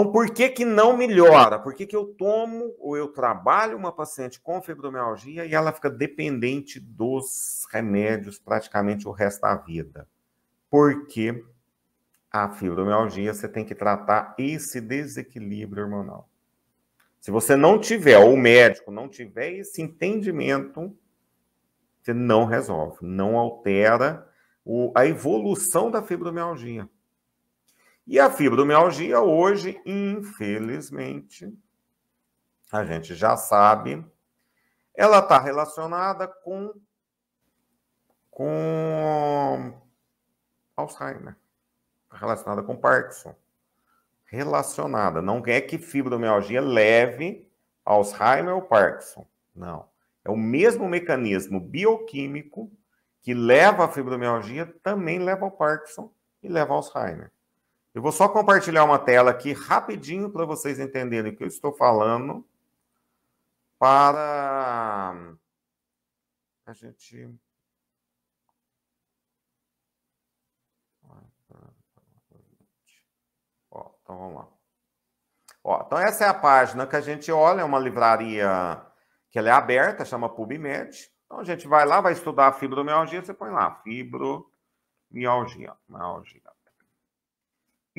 Então, por que, que não melhora? Por que, que eu tomo ou eu trabalho uma paciente com fibromialgia e ela fica dependente dos remédios praticamente o resto da vida? Porque a fibromialgia você tem que tratar esse desequilíbrio hormonal. Se você não tiver, ou o médico não tiver esse entendimento, você não resolve, não altera o, a evolução da fibromialgia. E a fibromialgia hoje, infelizmente, a gente já sabe, ela está relacionada com com Alzheimer, tá relacionada com Parkinson, relacionada. Não é que fibromialgia leve Alzheimer ou Parkinson, não. É o mesmo mecanismo bioquímico que leva a fibromialgia, também leva ao Parkinson e leva ao Alzheimer. Eu vou só compartilhar uma tela aqui rapidinho para vocês entenderem o que eu estou falando. Para a gente. Ó, então vamos lá. Ó, então essa é a página que a gente olha, é uma livraria que ela é aberta, chama PubMed. Então a gente vai lá, vai estudar a fibromialgia, você põe lá, fibromialgia. Mialgia.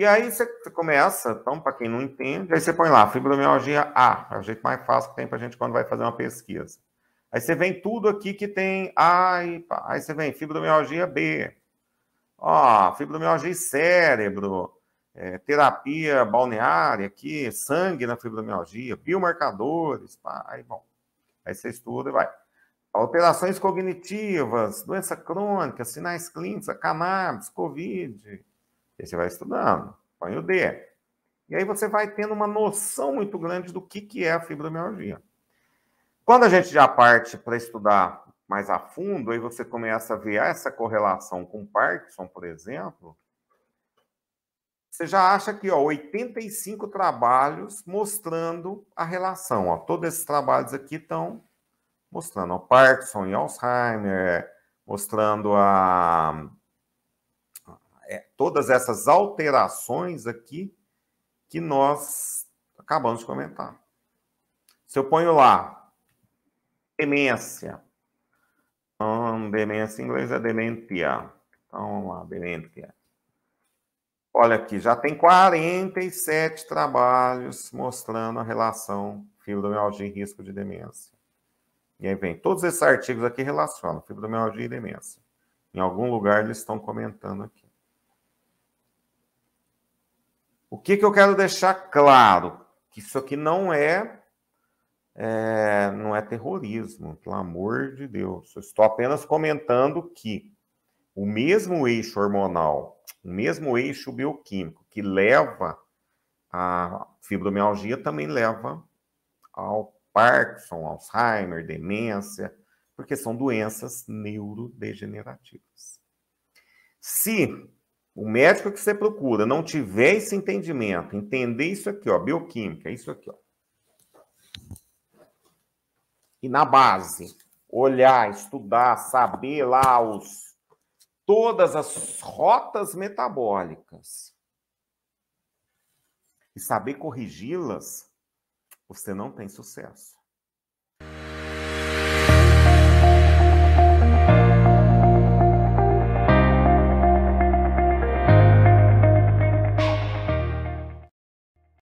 E aí você começa, então, para quem não entende, aí você põe lá, fibromialgia A, é o jeito mais fácil que tem para a gente quando vai fazer uma pesquisa. Aí você vem tudo aqui que tem A, e, aí você vem fibromialgia B, ó, fibromialgia e cérebro, é, terapia balneária aqui, sangue na fibromialgia, biomarcadores, pá, aí, bom, aí você estuda e vai. Alterações cognitivas, doença crônica, sinais clínicos, cannabis, covid, Aí você vai estudando, põe o D. E aí você vai tendo uma noção muito grande do que, que é a fibromialgia. Quando a gente já parte para estudar mais a fundo, aí você começa a ver essa correlação com Parkinson, por exemplo, você já acha que ó, 85 trabalhos mostrando a relação. Ó, todos esses trabalhos aqui estão mostrando ó, Parkinson e Alzheimer, mostrando a é, todas essas alterações aqui que nós acabamos de comentar. Se eu ponho lá demência, um, então, demência em inglês é dementia. Então vamos lá, dementia. Olha aqui, já tem 47 trabalhos mostrando a relação fibromialgia e risco de demência. E aí vem, todos esses artigos aqui relacionam fibromialgia e demência. Em algum lugar eles estão comentando aqui. O que, que eu quero deixar claro? Que isso aqui não é, é não é terrorismo, pelo amor de Deus. Eu estou apenas comentando que o mesmo eixo hormonal, o mesmo eixo bioquímico que leva à fibromialgia também leva ao Parkinson, Alzheimer, demência, porque são doenças neurodegenerativas. Se o médico que você procura não tiver esse entendimento, entender isso aqui, ó, bioquímica, isso aqui, ó. E na base, olhar, estudar, saber lá os todas as rotas metabólicas e saber corrigi-las, você não tem sucesso.